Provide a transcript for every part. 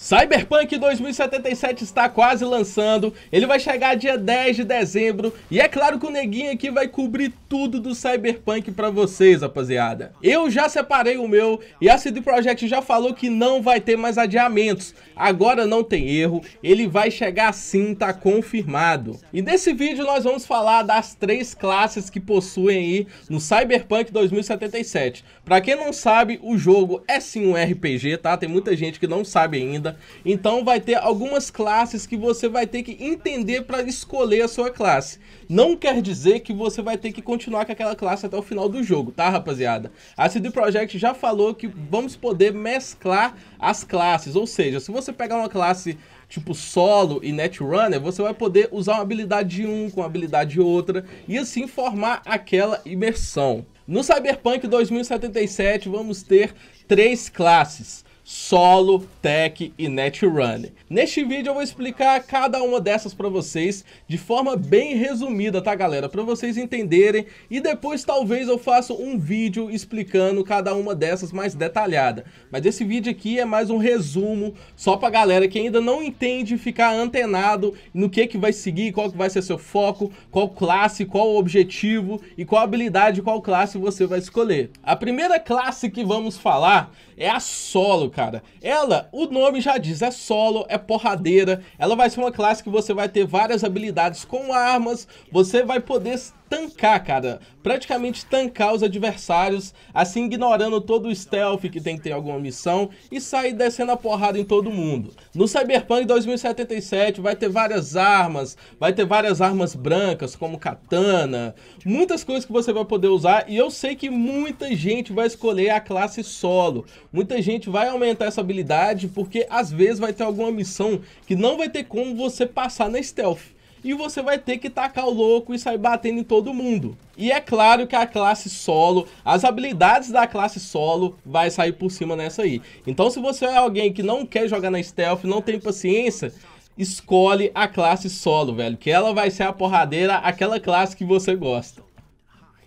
Cyberpunk 2077 está quase lançando, ele vai chegar dia 10 de dezembro e é claro que o Neguinho aqui vai cobrir tudo do Cyberpunk para vocês, rapaziada. Eu já separei o meu e a CD Projekt já falou que não vai ter mais adiamentos, agora não tem erro, ele vai chegar sim, tá confirmado. E nesse vídeo nós vamos falar das três classes que possuem aí no Cyberpunk 2077. Para quem não sabe, o jogo é sim um RPG, tá? Tem muita gente que não sabe ainda então vai ter algumas classes que você vai ter que entender para escolher a sua classe. Não quer dizer que você vai ter que continuar com aquela classe até o final do jogo, tá, rapaziada? A CD Projekt já falou que vamos poder mesclar as classes, ou seja, se você pegar uma classe tipo solo e netrunner, você vai poder usar uma habilidade de um com uma habilidade de outra e assim formar aquela imersão. No Cyberpunk 2077 vamos ter três classes solo, tech e netrunner. Neste vídeo eu vou explicar cada uma dessas para vocês de forma bem resumida, tá galera? Para vocês entenderem e depois talvez eu faça um vídeo explicando cada uma dessas mais detalhada. Mas esse vídeo aqui é mais um resumo só para galera que ainda não entende ficar antenado no que que vai seguir, qual que vai ser seu foco, qual classe, qual objetivo e qual habilidade, qual classe você vai escolher. A primeira classe que vamos falar é a solo, cara. Ela, o nome já diz, é solo, é porradeira. Ela vai ser uma classe que você vai ter várias habilidades com armas, você vai poder tancar, cara. Praticamente tancar os adversários, assim ignorando todo o stealth que tem que ter alguma missão e sair descendo a porrada em todo mundo. No Cyberpunk 2077 vai ter várias armas, vai ter várias armas brancas, como katana, muitas coisas que você vai poder usar e eu sei que muita gente vai escolher a classe solo. Muita gente vai aumentar essa habilidade porque às vezes vai ter alguma missão que não vai ter como você passar na stealth e você vai ter que tacar o louco e sair batendo em todo mundo. E é claro que a classe solo, as habilidades da classe solo vai sair por cima nessa aí. Então se você é alguém que não quer jogar na stealth, não tem paciência, escolhe a classe solo, velho, que ela vai ser a porradeira, aquela classe que você gosta.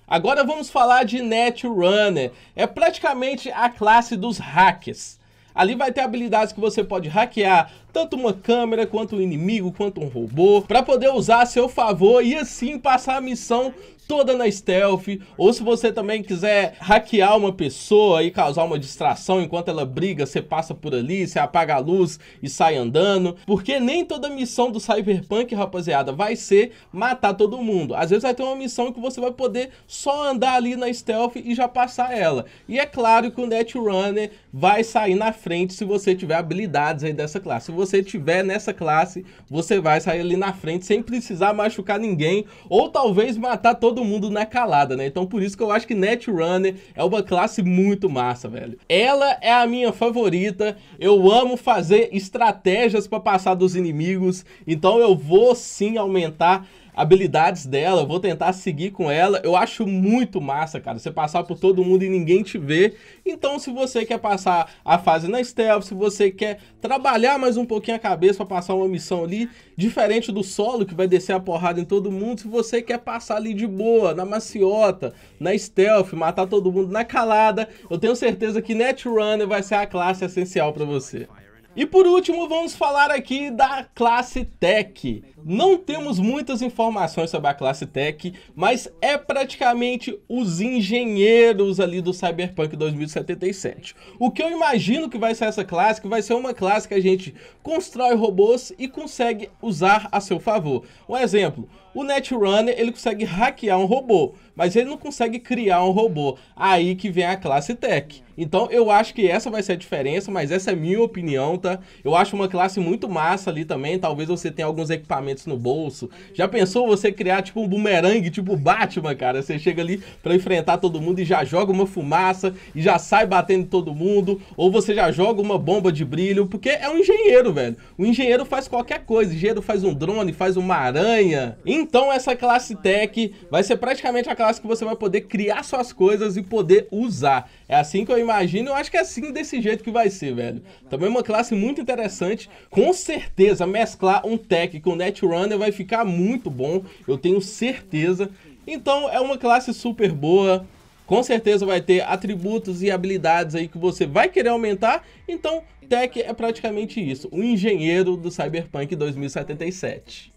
Agora vamos falar de Netrunner, é praticamente a classe dos hackers. Ali vai ter habilidades que você pode hackear tanto uma câmera, quanto um inimigo, quanto um robô, para poder usar a seu favor e assim passar a missão toda na stealth, ou se você também quiser hackear uma pessoa e causar uma distração enquanto ela briga, você passa por ali, você apaga a luz e sai andando, porque nem toda missão do Cyberpunk, rapaziada, vai ser matar todo mundo. Às vezes vai ter uma missão que você vai poder só andar ali na stealth e já passar ela. E é claro que o Netrunner vai sair na frente se você tiver habilidades aí dessa classe. Se você tiver nessa classe, você vai sair ali na frente sem precisar machucar ninguém ou talvez matar todo mundo na calada, né? Então por isso que eu acho que Netrunner é uma classe muito massa, velho. Ela é a minha favorita, eu amo fazer estratégias para passar dos inimigos, então eu vou sim aumentar habilidades dela, vou tentar seguir com ela. Eu acho muito massa, cara, você passar por todo mundo e ninguém te ver. Então, se você quer passar a fase na stealth, se você quer trabalhar mais um pouquinho a cabeça para passar uma missão ali, diferente do solo que vai descer a porrada em todo mundo, se você quer passar ali de boa, na maciota, na stealth, matar todo mundo na calada, eu tenho certeza que Netrunner vai ser a classe essencial para você. E por último, vamos falar aqui da classe Tech. Não temos muitas informações sobre a classe Tech, mas é praticamente os engenheiros ali do Cyberpunk 2077. O que eu imagino que vai ser essa classe, que vai ser uma classe que a gente constrói robôs e consegue usar a seu favor. Um exemplo, o Netrunner, ele consegue hackear um robô, mas ele não consegue criar um robô. Aí que vem a classe Tech. Então eu acho que essa vai ser a diferença, mas essa é a minha opinião, eu acho uma classe muito massa ali também. Talvez você tenha alguns equipamentos no bolso. Já pensou você criar tipo um bumerangue, tipo Batman, cara? Você chega ali para enfrentar todo mundo e já joga uma fumaça e já sai batendo todo mundo. Ou você já joga uma bomba de brilho, porque é um engenheiro, velho. O engenheiro faz qualquer coisa. O engenheiro faz um drone, faz uma aranha. Então essa classe tech vai ser praticamente a classe que você vai poder criar suas coisas e poder usar. É assim que eu imagino. Eu acho que é assim desse jeito que vai ser, velho. Também uma classe muito interessante. Com certeza, mesclar um tech com Netrunner vai ficar muito bom, eu tenho certeza. Então é uma classe super boa, com certeza vai ter atributos e habilidades aí que você vai querer aumentar, então Tech é praticamente isso, o engenheiro do Cyberpunk 2077.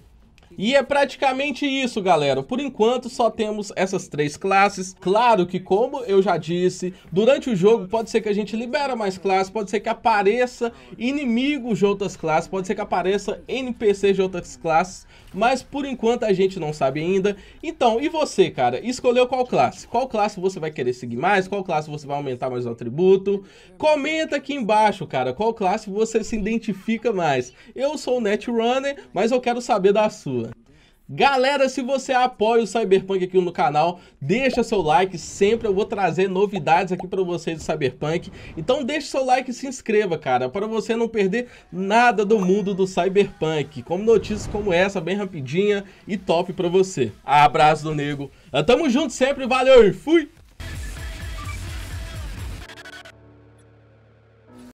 E é praticamente isso, galera. Por enquanto, só temos essas três classes. Claro que, como eu já disse, durante o jogo pode ser que a gente libera mais classes, pode ser que apareça inimigos de outras classes, pode ser que apareça NPCs de outras classes, mas por enquanto a gente não sabe ainda. Então, e você, cara? Escolheu qual classe? Qual classe você vai querer seguir mais? Qual classe você vai aumentar mais o atributo? Comenta aqui embaixo, cara, qual classe você se identifica mais. Eu sou o Netrunner, mas eu quero saber da sua. Galera, se você apoia o Cyberpunk aqui no canal, deixa seu like, sempre eu vou trazer novidades aqui para vocês do Cyberpunk. Então deixa seu like e se inscreva, cara, para você não perder nada do mundo do Cyberpunk, como notícias como essa, bem rapidinha e top para você. Abraço do Nego, tamo junto sempre, valeu e fui!